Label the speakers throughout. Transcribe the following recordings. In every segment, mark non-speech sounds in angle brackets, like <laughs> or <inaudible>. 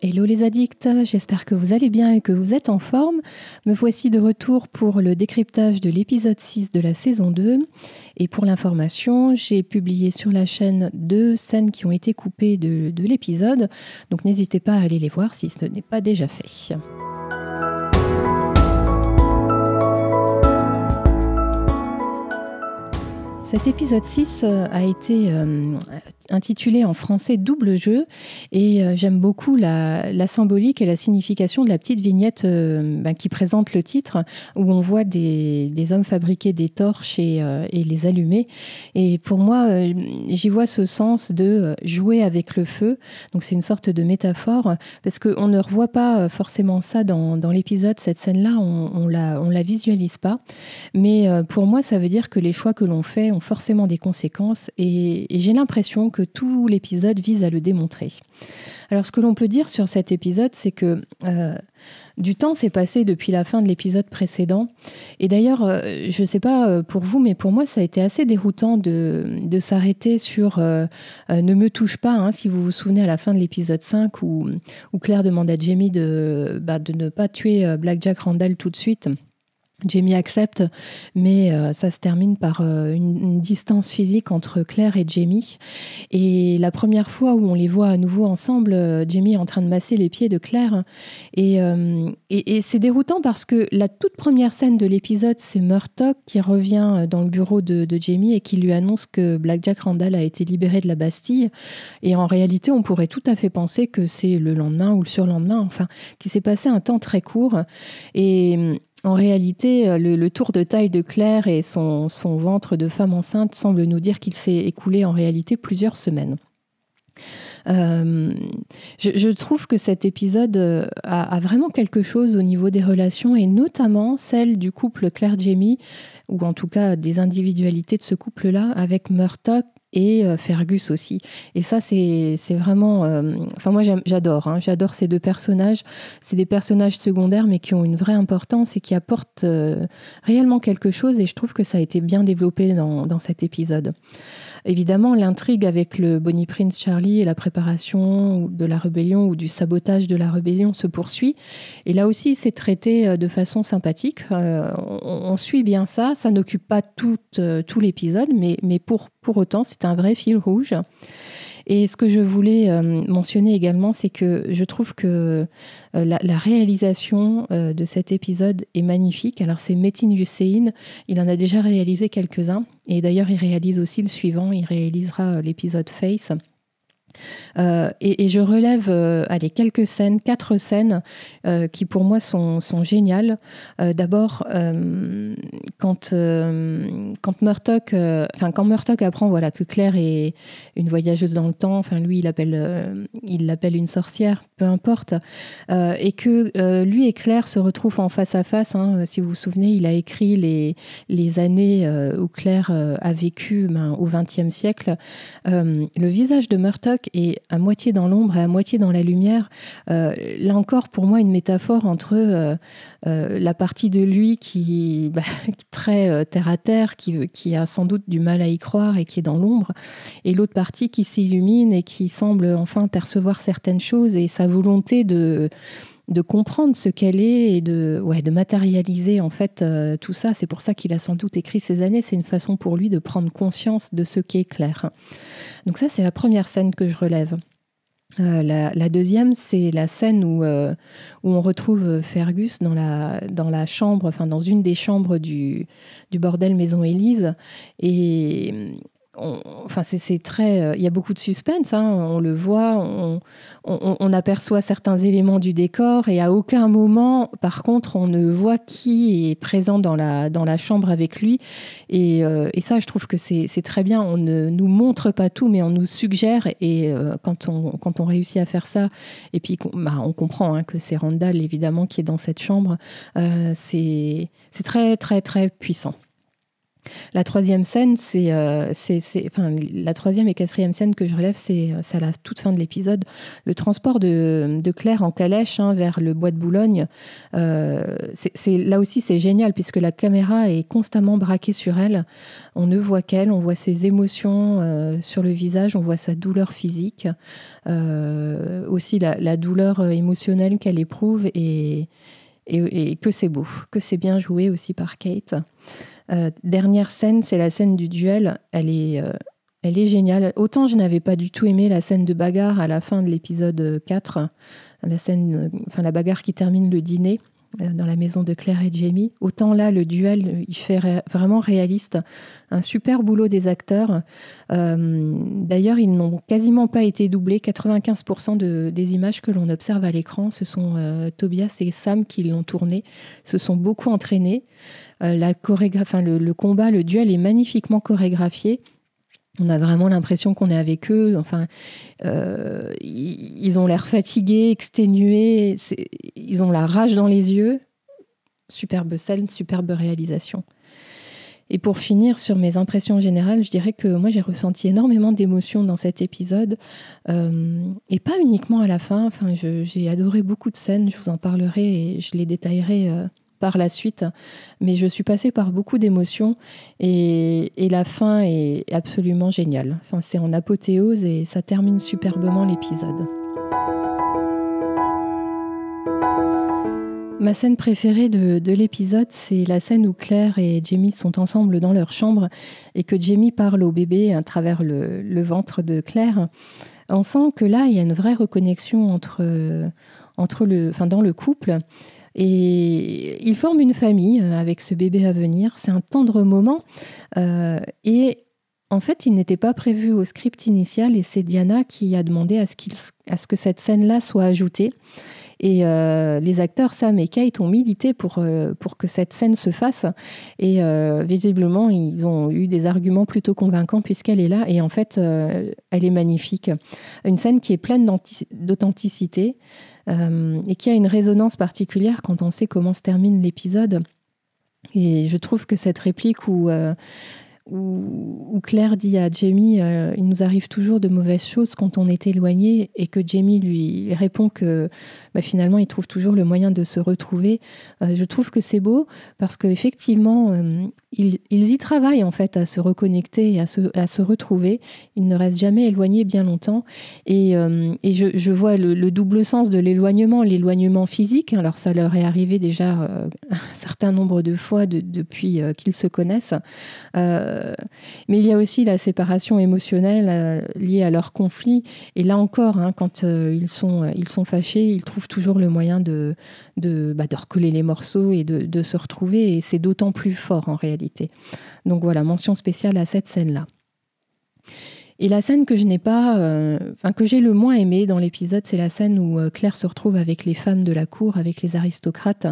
Speaker 1: Hello les addicts, j'espère que vous allez bien et que vous êtes en forme. Me voici de retour pour le décryptage de l'épisode 6 de la saison 2. Et pour l'information, j'ai publié sur la chaîne deux scènes qui ont été coupées de, de l'épisode, donc n'hésitez pas à aller les voir si ce n'est pas déjà fait. Cet épisode 6 euh, a été euh, intitulé en français Double jeu et euh, j'aime beaucoup la, symbolique et la signification de la petite vignette ben, qui présente le titre où on voit des, hommes fabriquer des torches et, les allumer. Et pour moi, j'y vois ce sens de jouer avec le feu. Donc c'est une sorte de métaphore parce qu'on ne revoit pas forcément ça dans, l'épisode, cette scène-là, on, on, la, on la visualise pas. Mais pour moi, ça veut dire que les choix que l'on fait, forcément des conséquences et, j'ai l'impression que tout l'épisode vise à le démontrer. Alors ce que l'on peut dire sur cet épisode, c'est que euh, du temps s'est passé depuis la fin de l'épisode précédent. Et d'ailleurs, euh, je ne sais pas euh, pour vous, mais pour moi, ça a été assez déroutant de, s'arrêter sur Ne me touche pas, hein, si vous vous souvenez à la fin de l'épisode 5 où, Claire demande à Jamie de, bah, ne pas tuer Blackjack Randall tout de suite. Jamie accepte, mais euh, ça se termine par euh, une, distance physique entre Claire et Jamie. Et la première fois où on les voit à nouveau ensemble, euh, Jamie est en train de masser les pieds de Claire. Et, c'est déroutant parce que la toute première scène de l'épisode, c'est Murtock qui revient dans le bureau de, de, Jamie et qui lui annonce que Black Jack Randall a été libéré de la Bastille. Et en réalité, on pourrait tout à fait penser que c'est le lendemain ou le surlendemain, enfin, qui s'est passé un temps très court. Et, en réalité, euh, le, tour de taille de Claire et son, ventre de femme enceinte semblent nous dire qu'il s'est écoulé en réalité plusieurs semaines. Euh, je, trouve que cet épisode euh, a, vraiment quelque chose au niveau des relations et notamment celle du couple Claire-Jamie, ou en tout cas des individualités de ce couple-là, avec Murtock, et euh, Fergus aussi. Et ça, c'est vraiment... Euh, enfin, moi, j'adore. Hein. j'adore ces deux personnages. C'est des personnages secondaires, mais qui ont une vraie importance et qui apportent euh, réellement quelque chose. Et je trouve que ça a été bien développé dans, dans cet épisode. Évidemment, l'intrigue avec le Bonnie Prince Charlie et la préparation de la rébellion ou du sabotage de la rébellion se poursuit. Et là aussi, c'est traité euh, de façon sympathique. Euh, on, suit bien ça. Ça n'occupe pas tout, euh, l'épisode, mais, pour, pour autant, c'est un vrai fil rouge. Et ce que je voulais euh, mentionner également, c'est que je trouve que euh, la, réalisation euh, de cet épisode est magnifique. Alors c'est Metin Hussein, il en a déjà réalisé quelques-uns, et d'ailleurs il réalise aussi le suivant, il réalisera l'épisode Face. Euh, et, je relève euh, allez, quelques scènes, quatre scènes euh, qui pour moi sont, sont géniales. D'abord, quand, quand, Murtock, quand apprend voilà, que Claire est une voyageuse dans le temps, enfin lui il il l'appelle une sorcière peu importe, euh, et que euh, lui et Claire se retrouvent en face à face. Hein. Si vous vous souvenez, il a écrit les, les années euh, où Claire a vécu ben, au XXe siècle. le visage de Murdoch est à moitié dans l'ombre et à moitié dans la lumière. là encore, pour moi, une métaphore entre la partie de lui qui <laughs> bah, très terre à terre, qui, qui a sans doute du mal à y croire et qui est dans l'ombre, et l'autre partie qui s'illumine et qui semble enfin percevoir certaines choses et ça volonté de, de comprendre ce qu'elle est et de, ouais, de matérialiser en fait euh, tout ça. C'est pour ça qu'il a sans doute écrit ces années. C'est une façon pour lui de prendre conscience de ce qui est clair. Donc ça, c'est la première scène que je relève. Euh, la, deuxième, c'est la scène où, euh, où on retrouve Fergus dans la, dans la chambre, enfin dans une des chambres du, du bordel Maison Élise. Et enfin, c'est très. Euh, il y a beaucoup de suspense. Hein. on le voit, on, aperçoit certains éléments du décor et à aucun moment, par contre, on ne voit qui est présent dans la dans la chambre avec lui. Et, euh, ça, je trouve que c'est très bien. On ne nous montre pas tout, mais on nous suggère. Et euh, quand on quand on réussit à faire ça, et puis bah, on comprend hein, que c'est Randall évidemment qui est dans cette chambre. c'est c'est très très très puissant. La troisième scène, euh, c'est, c'est, enfin, la troisième et quatrième scène que je relève, euh, c'est, à la toute fin de l'épisode, le transport de, de, Claire en calèche hein, vers le bois de Boulogne. Euh, c'est, là aussi, c'est génial puisque la caméra est constamment braquée sur elle. On ne voit qu'elle, on voit ses émotions sur le visage, on voit sa douleur physique, aussi la, douleur émotionnelle qu'elle éprouve et, et, et que c'est beau, que c'est bien joué aussi par Kate. Euh, dernière scène, c'est la scène du duel. Elle est, euh, elle est géniale. Autant je n'avais pas du tout aimé la scène de bagarre à la fin de l'épisode 4, la, scène, euh, enfin, la bagarre qui termine le dîner. Euh, dans la maison de Claire et Jamie. Autant là, le duel, il fait vraiment réaliste. Un super boulot des acteurs. Euh, d'ailleurs, ils n'ont quasiment pas été doublés. 95% des images que l'on observe à l'écran, ce sont euh, Tobias et Sam qui l'ont tourné, se sont beaucoup entraînés. le combat, le duel est magnifiquement chorégraphié. On a vraiment l'impression qu'on est avec eux. Enfin, euh, ils ont l'air fatigués, exténués. Ils ont la rage dans les yeux. Superbe scène, superbe réalisation. Et pour finir sur mes impressions générales, je dirais que moi j'ai ressenti énormément d'émotions dans cet épisode, euh, et pas uniquement à la fin. Enfin, j'ai adoré beaucoup de scènes. Je vous en parlerai et je les détaillerai euh, par la suite. Mais je suis passée par beaucoup d'émotions et, la fin est absolument géniale. Enfin, c'est en apothéose et ça termine superbement l'épisode. Ma scène préférée de, l'épisode, c'est la scène où Claire et Jamie sont ensemble dans leur chambre et que Jamie parle au bébé à travers le, ventre de Claire. On sent que là, il y a une vraie reconnexion entre, entre le, enfin, dans le couple. Et ils forment une famille euh, avec ce bébé à venir. C'est un tendre moment. Euh, et en fait, il n'était pas prévu au script initial et c'est Diana qui a demandé à ce, à ce que cette scène-là soit ajoutée. Et euh, les acteurs Sam et Kate ont milité pour, pour que cette scène se fasse. Et visiblement, ils ont eu des arguments plutôt convaincants puisqu'elle est là. Et en fait, elle est magnifique. Une scène qui est pleine d'authenticité. Euh, et qui a une résonance particulière quand on sait comment se termine l'épisode. Et je trouve que cette réplique où euh, où, Claire dit à Jamie euh, Il nous arrive toujours de mauvaises choses quand on est éloigné, et que Jamie lui répond que bah, finalement il trouve toujours le moyen de se retrouver. Euh, je trouve que c'est beau parce qu'effectivement, effectivement euh, ils, y travaillent en fait à se reconnecter et à se, retrouver. Ils ne restent jamais éloignés bien longtemps. Et, je, vois le, double sens de l'éloignement l'éloignement physique. Alors, ça leur est arrivé déjà un certain nombre de fois depuis qu'ils se connaissent. Euh, mais il y a aussi la séparation émotionnelle euh, liée à leur conflit. Et là encore, hein, quand euh, ils, sont, ils sont fâchés, ils trouvent toujours le moyen de, bah, de, recoller les morceaux et de, de se retrouver. Et c'est d'autant plus fort en réalité. Donc voilà, mention spéciale à cette scène-là. Et la scène que je n'ai pas, euh, enfin que j'ai le moins aimée dans l'épisode, c'est la scène où euh, Claire se retrouve avec les femmes de la cour, avec les aristocrates.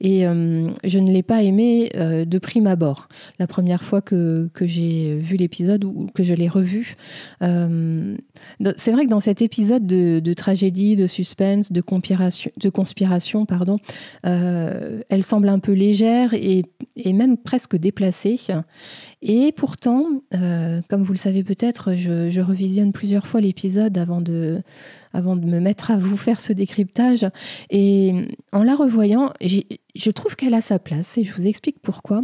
Speaker 1: Et euh, je ne l'ai pas aimée de prime abord. La première fois que, j'ai vu l'épisode ou que je l'ai revu, c'est vrai que dans cet épisode de, tragédie, de suspense, de conspiration, de conspiration pardon, elle semble un peu légère et, et même presque déplacée. Et pourtant, comme vous le savez peut-être, je, revisionne plusieurs fois l'épisode avant de, avant de me mettre à vous faire ce décryptage. Et en la revoyant, je trouve qu'elle a sa place et je vous explique pourquoi.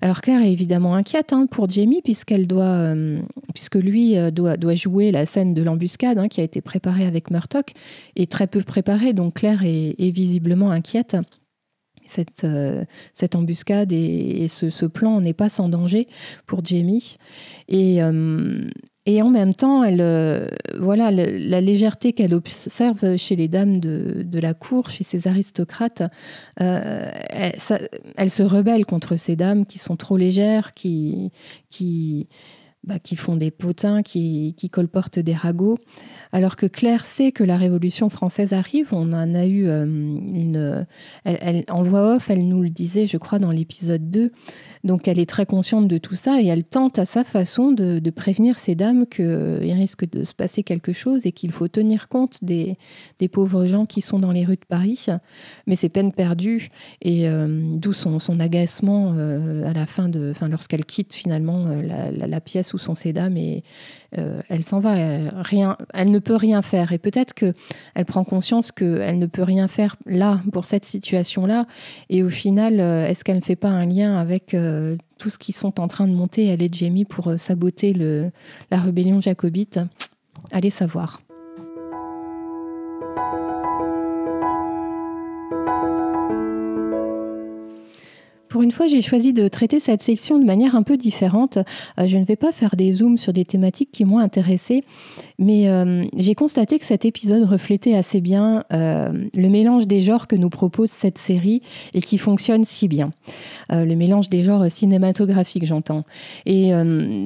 Speaker 1: Alors Claire est évidemment inquiète hein, pour Jamie puisqu'elle doit, euh, puisque lui euh, doit, doit jouer la scène de l'embuscade hein, qui a été préparée avec Murtock et très peu préparée. Donc Claire est, visiblement inquiète. Cette, euh, cette, embuscade et, ce, plan n'est pas sans danger pour Jamie. Et, et en même temps, elle, euh, voilà, la légèreté qu'elle observe chez les dames de, la cour, chez ces aristocrates, euh, elle, elle, se rebelle contre ces dames qui sont trop légères, qui, qui, bah, qui font des potins, qui, qui, colportent des ragots. Alors que Claire sait que la Révolution française arrive, on en a eu euh, une... Elle, en voix off, elle nous le disait, je crois, dans l'épisode 2. Donc elle est très consciente de tout ça et elle tente à sa façon de, de prévenir ces dames qu'il risque de se passer quelque chose et qu'il faut tenir compte des, des, pauvres gens qui sont dans les rues de Paris. Mais c'est peine perdue et euh, d'où son, son, agacement euh, à la fin de... Enfin, lorsqu'elle quitte finalement la, la pièce où sont son dames et euh, elle s'en va. Elle, rien, elle ne peut rien faire. Et peut-être que elle prend conscience qu'elle ne peut rien faire là pour cette situation-là. Et au final, euh, est-ce qu'elle ne fait pas un lien avec euh, tout ce qui sont en train de monter elle et Jamie pour saboter le, la rébellion jacobite Allez savoir. Pour une fois, j'ai choisi de traiter cette section de manière un peu différente. Euh, je ne vais pas faire des zooms sur des thématiques qui m'ont intéressé, mais euh, j'ai constaté que cet épisode reflétait assez bien euh, le mélange des genres que nous propose cette série et qui fonctionne si bien. le mélange des genres cinématographiques, j'entends. Et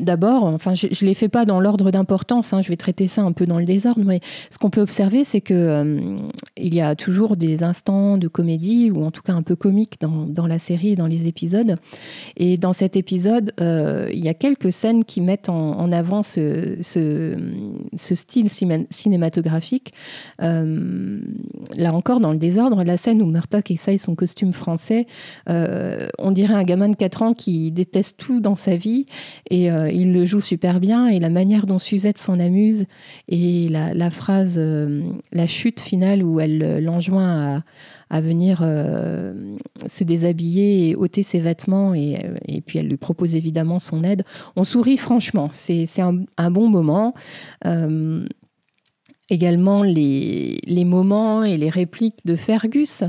Speaker 1: d'abord, enfin, je ne les fais pas dans l'ordre d'importance, hein, je vais traiter ça un peu dans le désordre, mais ce qu'on peut observer, c'est que il y a toujours des instants de comédie, ou en tout cas un peu comique dans, la série et dans les épisodes. Et dans cet épisode, euh, il y a quelques scènes qui mettent en, avant ce, ce, style cinématographique. Euh, là encore, dans le désordre, la scène où Murdoch essaye son costume français, euh, on dirait un gamin de 4 ans qui déteste tout dans sa vie et il le joue super bien. Et la manière dont Suzette s'en amuse et la, la phrase, la chute finale où elle l'enjoint à à venir euh, se déshabiller et ôter ses vêtements. Et, puis elle lui propose évidemment son aide. On sourit franchement. C'est un, bon moment. Euh, également les, moments et les répliques de Fergus.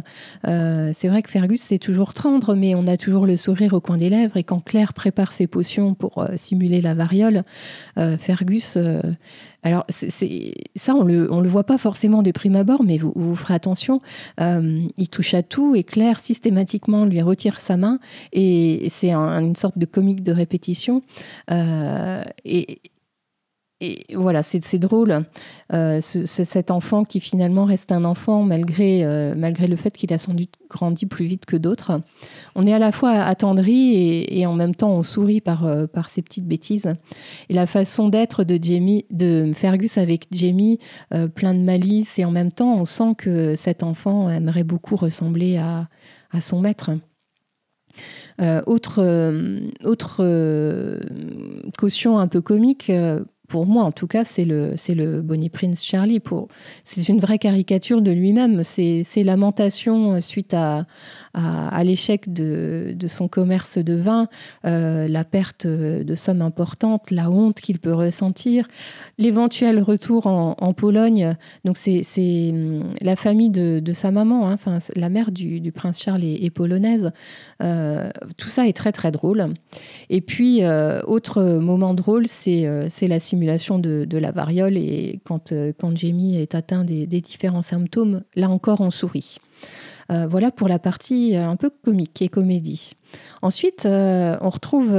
Speaker 1: Euh, c'est vrai que Fergus, c'est toujours tendre, mais on a toujours le sourire au coin des lèvres. Et quand Claire prépare ses potions pour euh, simuler la variole, euh, Fergus... alors, ça, on le, le voit pas forcément de prime abord, mais vous, vous ferez attention. il touche à tout et Claire, systématiquement, lui retire sa main. Et c'est une sorte de comique de répétition. et et voilà, c'est drôle. Euh, cet enfant qui finalement reste un enfant malgré, euh, malgré le fait qu'il a sans doute grandi plus vite que d'autres. On est à la fois attendri et, en même temps on sourit par, euh, par ces petites bêtises. Et la façon d'être de de Fergus avec Jamie, plein de malice et en même temps on sent que cet enfant aimerait beaucoup ressembler à, son maître. autre autre caution un peu comique pour moi en tout cas, c'est le, c'est le Bonnie Prince Charlie. c'est une vraie caricature de lui-même. C'est, c'est lamentation euh, suite à, à, l'échec de, son commerce de vin, euh, la perte de sommes importantes, la honte qu'il peut ressentir, l'éventuel retour en, Pologne. Donc c'est hum, la famille de, sa maman, hein, enfin la mère du, prince Charles est, polonaise. Euh, tout ça est très très drôle. Et puis euh, autre moment drôle, c'est la simulation de, la variole et quand quand Jamie est atteint des différents symptômes, là encore on sourit. Euh, voilà pour la partie euh, un peu comique et comédie. Ensuite, euh, on retrouve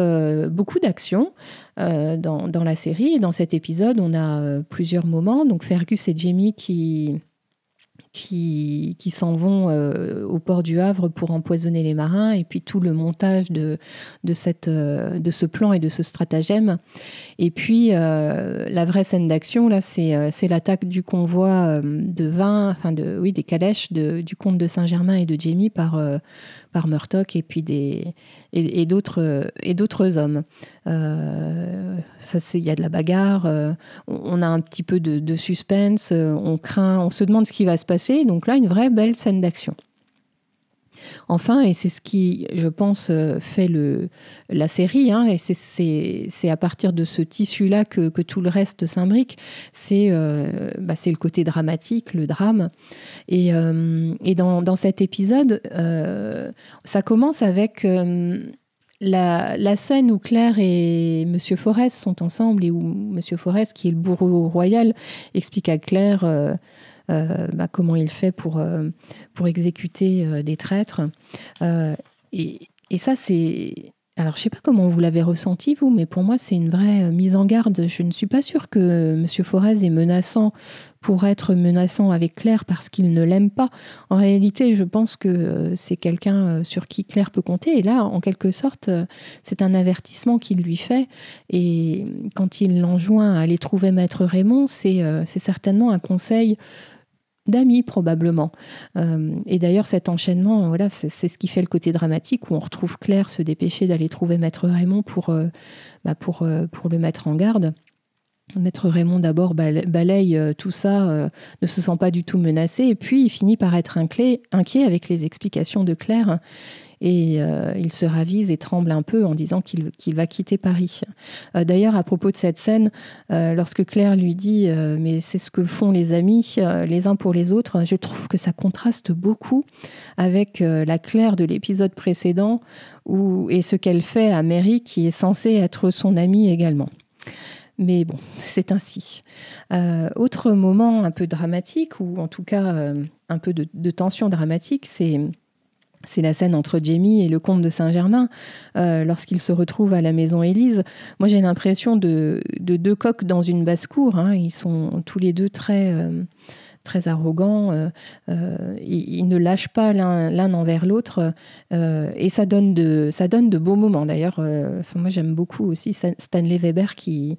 Speaker 1: beaucoup d'action dans, la série. dans cet épisode, on a plusieurs moments. Donc Fergus et Jamie qui, qui, qui s'en vont euh, au port du Havre pour empoisonner les marins, et puis tout le montage de, de, cette, euh, de ce plan et de ce stratagème. Et puis, euh, la vraie scène d'action, là, c'est l'attaque du convoi de vin enfin, de, oui, des calèches de, du comte de Saint-Germain et de Jamie par, par Murtock et puis des, et, et d'autres hommes. Il y a de la bagarre, on, a un petit peu de, de suspense, on craint, on se demande ce qui va se passer c'est Donc là, une vraie belle scène d'action. Enfin, et c'est ce qui, je pense, euh, fait le, la série, hein, et c'est à partir de ce tissu-là que, tout le reste s'imbrique, euh, bah, c'est le côté dramatique, le drame. Et, euh, dans, cet épisode, ça commence avec... La, la, scène où Claire et Monsieur Forest sont ensemble et où Monsieur Forrest, qui est le bourreau royal, explique à Claire euh, bah, comment il fait pour, euh, pour exécuter euh, des traîtres. Et, et ça, c'est... Alors, je ne sais pas comment vous l'avez ressenti, vous, mais pour moi, c'est une vraie mise en garde. Je ne suis pas sûre que M. Forez est menaçant pour être menaçant avec Claire parce qu'il ne l'aime pas. En réalité, je pense que c'est quelqu'un sur qui Claire peut compter. Et là, en quelque sorte, c'est un avertissement qu'il lui fait. Et quand il l'enjoint à aller trouver Maître Raymond, c'est certainement un conseil d'amis probablement. Euh, et d'ailleurs, cet enchaînement, voilà, c'est ce qui fait le côté dramatique où on retrouve Claire se dépêcher d'aller trouver Maître Raymond pour, euh, bah, pour, euh, pour le mettre en garde. Maître Raymond d'abord balaye tout ça, ne se sent pas du tout menacé, et puis il finit par être inquiet avec les explications de Claire et euh, il se ravise et tremble un peu en disant qu'il va quitter Paris. Euh, d'ailleurs, à propos de cette scène, euh, lorsque Claire lui dit Mais c'est ce que font les amis, les uns pour les autres », je trouve que ça contraste beaucoup avec la Claire de l'épisode précédent où, et ce qu'elle fait à Mary qui est censée être son amie également. Mais bon, c'est ainsi. autre moment un peu dramatique, ou en tout cas un peu de tension dramatique, c'est c'est la scène entre Jamie et le comte de Saint-Germain, euh, lorsqu'ils se retrouvent à la maison Élise. Moi, j'ai l'impression de, deux coqs dans une basse-cour. Hein. Ils sont tous les deux très, euh, très arrogants. Euh, ils, ne lâchent pas l'un envers l'autre. et ça donne, de, ça donne de beaux moments. D'ailleurs, moi, j'aime beaucoup aussi Stanley Weber qui,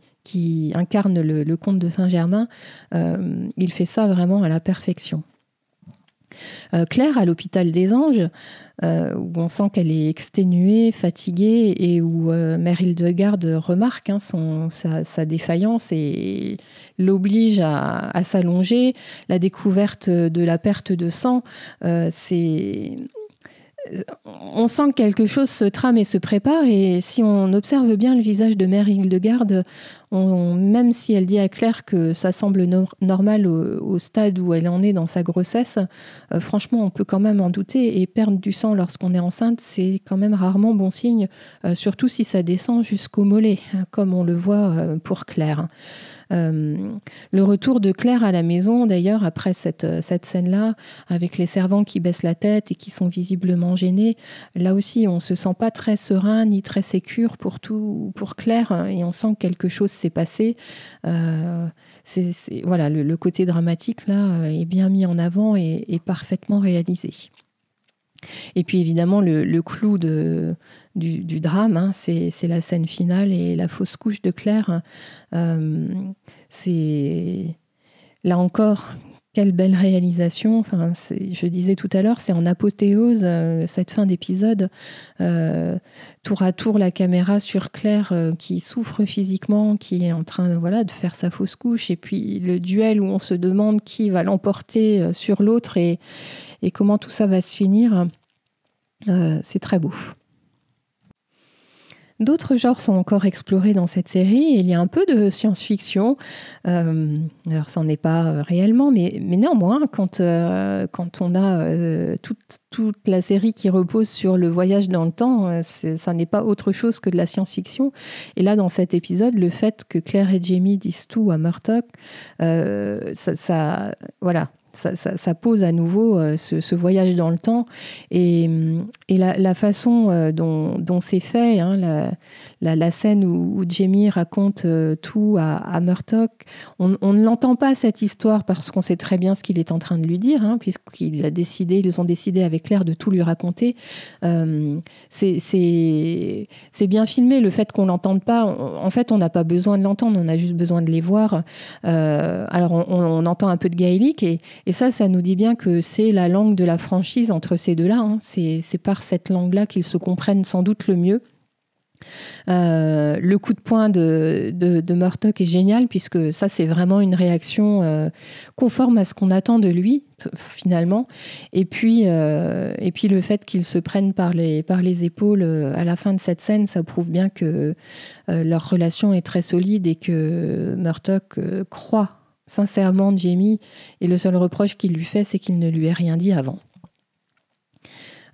Speaker 1: incarne le comte de Saint-Germain. il fait ça vraiment à la perfection. Euh, Claire, à l'hôpital des Anges, euh, où on sent qu'elle est exténuée, fatiguée, et où euh, Mère Hildegarde remarque hein, son, sa, défaillance et l'oblige à, s'allonger. La découverte de la perte de sang, c'est on sent que quelque chose se trame et se prépare. Et si on observe bien le visage de Mère Hildegarde, même si elle dit à Claire que ça semble normal au, stade où elle en est dans sa grossesse, euh, franchement, on peut quand même en douter. Et perdre du sang lorsqu'on est enceinte, c'est quand même rarement bon signe, euh, surtout si ça descend jusqu'au mollet, comme on le voit euh, pour Claire. le retour de Claire à la maison, d'ailleurs, après cette, cette scène-là, avec les servants qui baissent la tête et qui sont visiblement gênés, là aussi, on ne se sent pas très serein ni très sécure pour tout, pour Claire, hein, et on sent quelque chose passé. Euh, c'est, voilà, le, côté dramatique là euh, est bien mis en avant et, parfaitement réalisé. Et puis évidemment, le, clou de, du, drame, hein, c'est, la scène finale et la fausse couche de Claire. Euh, c'est là encore quelle belle réalisation. Enfin, je disais tout à l'heure, c'est en apothéose euh, cette fin d'épisode. Euh, tour à tour, la caméra sur Claire euh, qui souffre physiquement, qui est en train voilà, de faire sa fausse couche. Et puis le duel où on se demande qui va l'emporter sur l'autre et, comment tout ça va se finir. c'est très beau. D'autres genres sont encore explorés dans cette série. Il y a un peu de science-fiction. Euh, alors, ça n'en est pas euh, réellement, mais, néanmoins, quand, euh, quand on a toute, la série qui repose sur le voyage dans le temps, ça n'est pas autre chose que de la science-fiction. Et là, dans cet épisode, le fait que Claire et Jamie disent tout à Murtock, ça, voilà, ça, pose à nouveau euh, ce, voyage dans le temps et, mm, la, façon euh, dont, c'est fait, hein, la, scène où, Jamie raconte euh, tout à, Murtock, on, ne l'entend pas cette histoire parce qu'on sait très bien ce qu'il est en train de lui dire, puisqu'ils hein, puisqu'il a décidé, ils ont décidé avec l'air de tout lui raconter. c'est bien filmé, le fait qu'on l'entende pas, en fait on n'a pas besoin de l'entendre, on a juste besoin de les voir. alors on, on entend un peu de gaélique et, et ça, ça nous dit bien que c'est la langue de la franchise entre ces deux-là. Hein. C'est par cette langue-là qu'ils se comprennent sans doute le mieux. Euh, le coup de poing de, de, est génial puisque ça c'est vraiment une réaction euh, conforme à ce qu'on attend de lui finalement et puis, euh, et puis le fait qu'ils se prennent par les, par les épaules à la fin de cette scène ça prouve bien que leur relation est très solide et que Murtock croit Sincèrement, Jamie, et le seul reproche qu'il lui fait, c'est qu'il ne lui ait rien dit avant.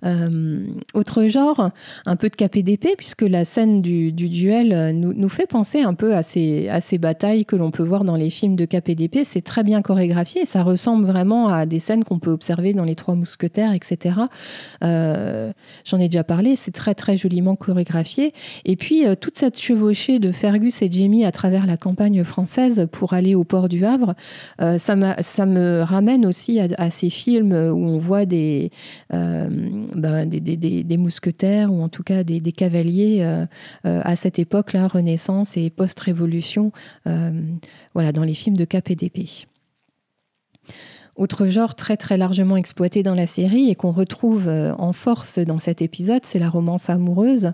Speaker 1: Euh, autre genre, un peu de KPDP, puisque la scène du, duel euh, nous, fait penser un peu à ces, à ces batailles que l'on peut voir dans les films de KPDP. C'est très bien chorégraphié ça ressemble vraiment à des scènes qu'on peut observer dans Les Trois Mousquetaires, etc. Euh, j'en ai déjà parlé, c'est très très joliment chorégraphié. Et puis toute cette chevauchée de Fergus et Jamie à travers la campagne française pour aller au port du Havre, ça, ça me ramène aussi à, à, ces films où on voit des, bah, des, mousquetaires ou en tout cas des, cavaliers euh, euh, à cette époque-là, Renaissance et post-révolution, euh, voilà, dans les films de d'Épée. Autre genre très très largement exploité dans la série et qu'on retrouve en force dans cet épisode, c'est la romance amoureuse.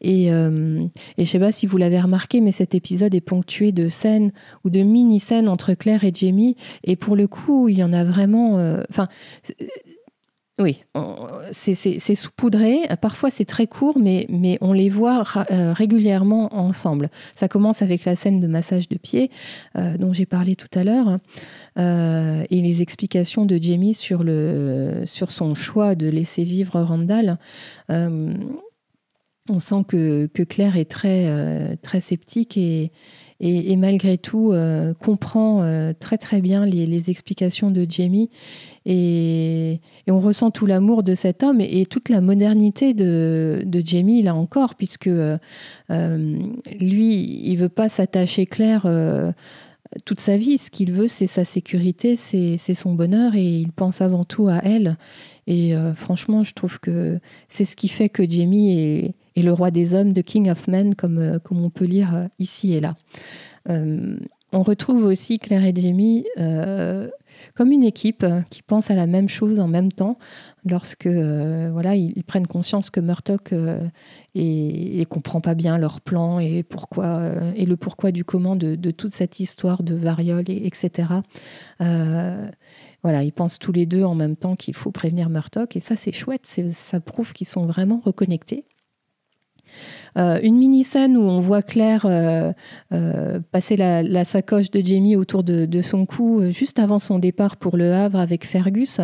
Speaker 1: Et, je ne sais pas si vous l'avez remarqué, mais cet épisode est ponctué de scènes ou de mini-scènes entre Claire et Jamie. Et pour le coup, il y en a vraiment... Enfin, oui, c'est saupoudré. Parfois, c'est très court, mais, mais on les voit euh, régulièrement ensemble. Ça commence avec la scène de massage de pied euh, dont j'ai parlé tout à l'heure euh, et les explications de Jamie sur, le, sur son choix de laisser vivre Randall. on sent que, que, Claire est très, très sceptique et, et, malgré tout euh, comprend euh, très très bien les, explications de Jamie et, on ressent tout l'amour de cet homme et, toute la modernité de, Jamie là encore puisque euh, lui il veut pas s'attacher clair toute sa vie, ce qu'il veut, c'est sa sécurité, c'est son bonheur, et il pense avant tout à elle. Et franchement, je trouve que c'est ce qui fait que Jamie est, et Le Roi des Hommes de King of Men, comme, euh, comme on peut lire euh, ici et là. Euh, on retrouve aussi Claire et Jamie comme une équipe hein, qui pense à la même chose en même temps lorsque voilà ils, prennent conscience que Murdoch et, comprend pas bien leur plan et pourquoi et le pourquoi du comment de, toute cette histoire de variole et, etc voilà, ils pensent tous les deux en même temps qu'il faut prévenir Murdoch. Et ça, c'est chouette. ça prouve qu'ils sont vraiment reconnectés. Euh, une mini-scène où on voit Claire euh, euh, passer la, sacoche de Jamie autour de, de, son cou juste avant son départ pour Le Havre avec Fergus.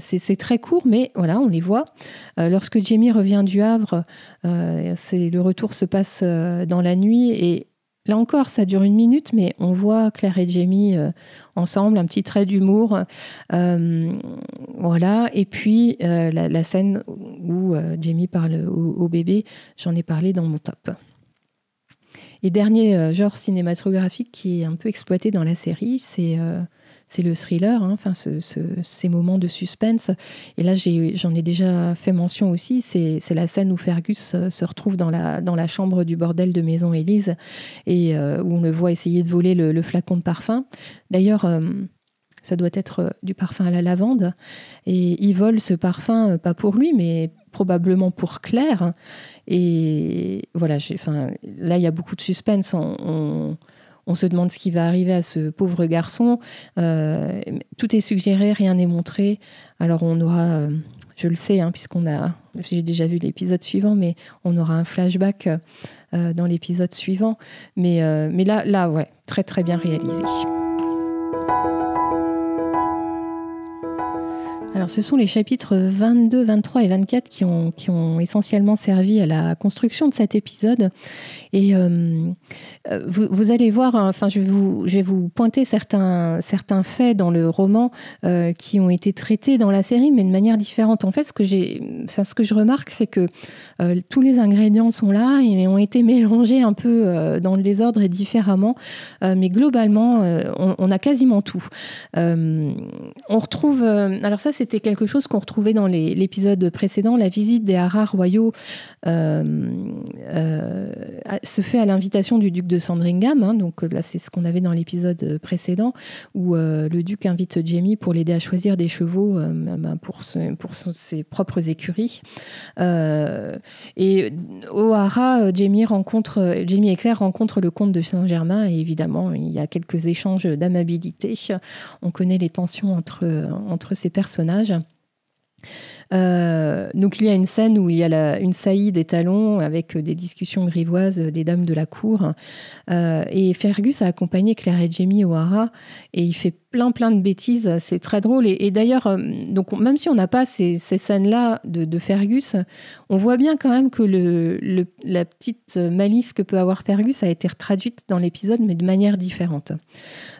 Speaker 1: c'est très court, mais voilà, on les voit. lorsque Jamie revient du Havre, le retour se passe dans la nuit et Là encore, ça dure une minute, mais on voit Claire et Jamie euh, ensemble, un petit trait d'humour. Euh, voilà. Et puis, euh, la, scène où Jamie parle au bébé, j'en ai parlé dans mon top. Et dernier genre cinématographique qui est un peu exploité dans la série, c'est c'est le thriller, hein, enfin ces moments de suspense. Et là, j'en ai, déjà fait mention aussi, c'est la scène où Fergus euh, se retrouve dans la, chambre du bordel de Maison Élise et euh, où on le voit essayer de voler le, flacon de parfum. D'ailleurs, euh, ça doit être du parfum à la lavande. Et il vole ce parfum, pas pour lui, mais probablement pour Claire. Et voilà, là, il y a beaucoup de suspense. on on se demande ce qui va arriver à ce pauvre garçon. Euh, tout est suggéré, rien n'est montré. Alors on aura, euh, je le sais, hein, puisqu'on a, j'ai déjà vu l'épisode suivant, mais on aura un flashback euh, dans l'épisode suivant. Mais, mais là, là, ouais, très très bien réalisé. Alors ce sont les chapitres 22, 23 et 24 qui ont, qui ont essentiellement servi à la construction de cet épisode. Et euh, euh, vous, allez voir, hein, enfin je vais vous, pointer certains, faits dans le roman euh, qui ont été traités dans la série, mais de manière différente. En fait, ce que, j'ai, je remarque, c'est que tous les ingrédients sont là et ont été mélangés un peu dans le désordre et différemment. mais globalement, on, on, a quasiment tout. on retrouve... alors ça, c'est c'était quelque chose qu'on retrouvait dans l'épisode précédent, la visite des haras royaux euh, euh, se fait à l'invitation du duc de Sandringham. Hein, donc euh, là, c'est ce qu'on avait dans l'épisode euh, précédent, où euh, le duc invite Jamie pour l'aider à choisir des chevaux pour, pour ses propres écuries. et O'Hara, Jamie, rencontre, Jamie et Claire rencontrent le comte de Saint-Germain, et évidemment, il y a quelques échanges d'amabilité. On connaît les tensions entre, entre ces personnages. Euh, donc il y a une scène où il y a une saillie des talons avec euh, des discussions grivoises euh, des dames de la cour. et Fergus a accompagné Claire et Jamie au hara et il fait plein plein de bêtises, euh, c'est très drôle. Et, d'ailleurs, euh, donc même si on n'a pas ces, scènes-là de, Fergus, on voit bien quand même que le, la petite malice que peut avoir Fergus a été traduite dans l'épisode, mais de manière différente.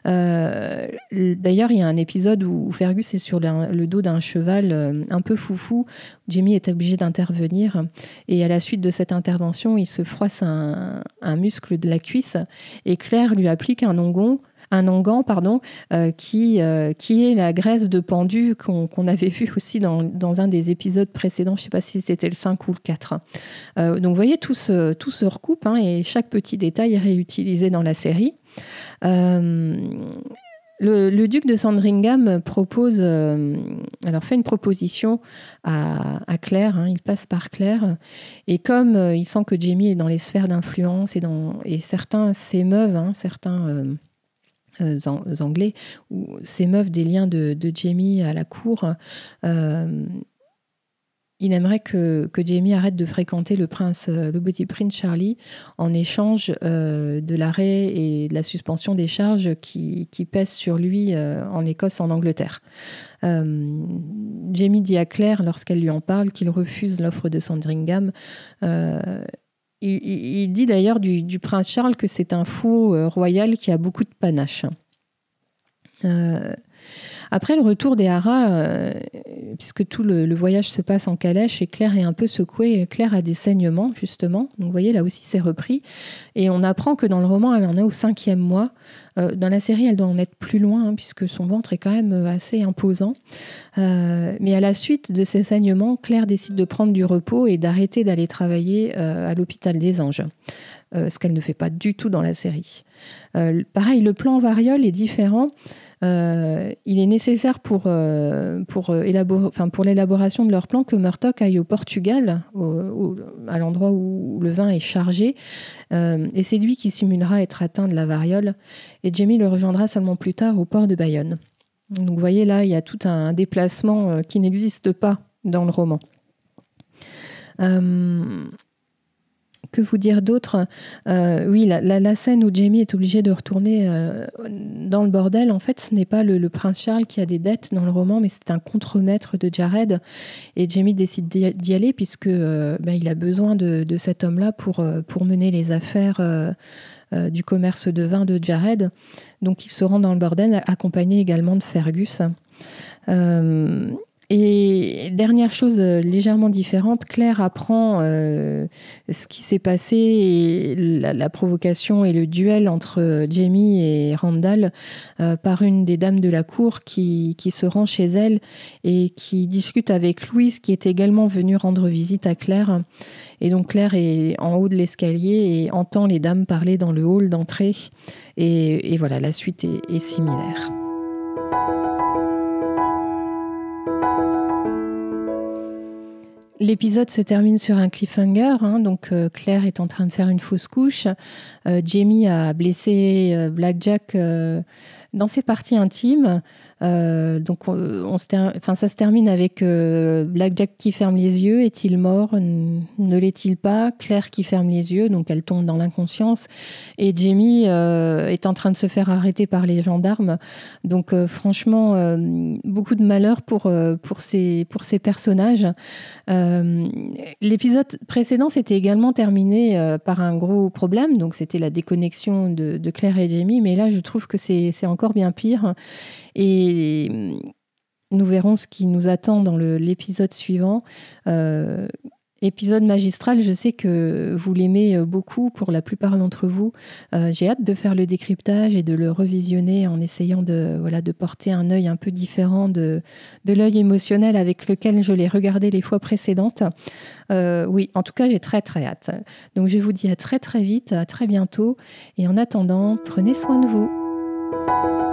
Speaker 1: Euh, d'ailleurs, il y a un épisode où Fergus est sur le, dos d'un cheval un peu foufou. Jimmy est obligé d'intervenir, et à la suite de cette intervention, il se froisse un, un muscle de la cuisse, et Claire lui applique un ongon un onguent, pardon, euh, qui, euh, qui est la graisse de pendu qu'on avait vu aussi dans, un des épisodes précédents, je ne sais pas si c'était le 5 ou le 4. Hein. Euh, donc vous voyez, tout se, tout se recoupe hein, et chaque petit détail est réutilisé dans la série. Le, le, duc de Sandringham propose, alors fait une proposition à, Claire, hein, il passe par Claire, et comme il sent que Jamie est dans les sphères d'influence et, et certains s'émeuvent, certains euh, anglais, où s'émeuvent des liens de, Jamie à la cour. Euh, il aimerait que, que, Jamie arrête de fréquenter le prince, euh, le petit prince Charlie, en échange de l'arrêt et de la suspension des charges qui, qui pèsent sur lui en Écosse, en Angleterre. Jamie dit à Claire, lorsqu'elle lui en parle, qu'il refuse l'offre de Sandringham il, dit d'ailleurs du, du, prince Charles que c'est un fou euh, royal qui a beaucoup de panache. Euh, après le retour des haras, euh, puisque tout le, voyage se passe en calèche et Claire est un peu secouée, Claire a des saignements justement. Donc vous voyez là aussi c'est repris et on apprend que dans le roman elle en est au cinquième mois. Euh, dans la série elle doit en être plus loin hein, puisque son ventre est quand même euh, assez imposant. mais à la suite de ces saignements, Claire décide de prendre du repos et d'arrêter d'aller travailler à l'hôpital des Anges. ce qu'elle ne fait pas du tout dans la série. pareil, le plan variole est différent. Euh, il est nécessaire pour, euh, pour, euh, enfin, pour l'élaboration de leur plan que Murtock aille au Portugal, à l'endroit où le vin est chargé. et c'est lui qui simulera être atteint de la variole. Et Jamie le rejoindra seulement plus tard au port de Bayonne. Donc vous voyez là, il y a tout un déplacement qui n'existe pas dans le roman que vous dire d'autre euh, Oui, la, scène où Jamie est obligé de retourner euh, dans le bordel, en fait, ce n'est pas le, prince Charles qui a des dettes dans le roman, mais c'est un contremaître de Jared. Et Jamie décide d'y aller puisque euh, ben, il a besoin de, cet homme-là pour, pour mener les affaires. du commerce de vin de Jared. Donc il se rend dans le bordel, accompagné également de Fergus. Et dernière chose euh, légèrement différente, Claire apprend euh, ce qui s'est passé, et la, provocation et le duel entre euh, Jamie et Randall par une des dames de la cour qui, se rend chez elle et qui discute avec Louise qui est également venue rendre visite à Claire. Et donc Claire est en haut de l'escalier et entend les dames parler dans le hall d'entrée. Et, voilà, la suite est similaire. L'épisode se termine sur un cliffhanger. Hein, donc euh, Claire est en train de faire une fausse couche. Euh, Jamie a blessé euh, Blackjack dans ses parties intimes. Euh, donc, on, enfin, ça se termine avec euh, Black Jack qui ferme les yeux. Est-il mort Ne l'est-il pas Claire qui ferme les yeux, donc elle tombe dans l'inconscience. Et Jamie euh, est en train de se faire arrêter par les gendarmes. Donc, franchement, beaucoup de malheur pour, pour, ces, pour ces personnages. L'épisode précédent s'était également terminé par un gros problème. Donc, c'était la déconnexion de, de Claire et Jamie. Mais là, je trouve que c'est encore bien pire. Et hum, nous verrons ce qui nous attend dans l'épisode suivant. Euh, épisode magistral, je sais que vous l'aimez euh, beaucoup pour la plupart d'entre vous. Euh, j'ai hâte de faire le décryptage et de le revisionner en essayant de, voilà, de porter un œil un peu différent de, de l'œil émotionnel avec lequel je l'ai regardé les fois précédentes. oui, en tout cas, j'ai très très hâte. Donc je vous dis à très très vite, à très bientôt et en attendant, prenez soin de vous.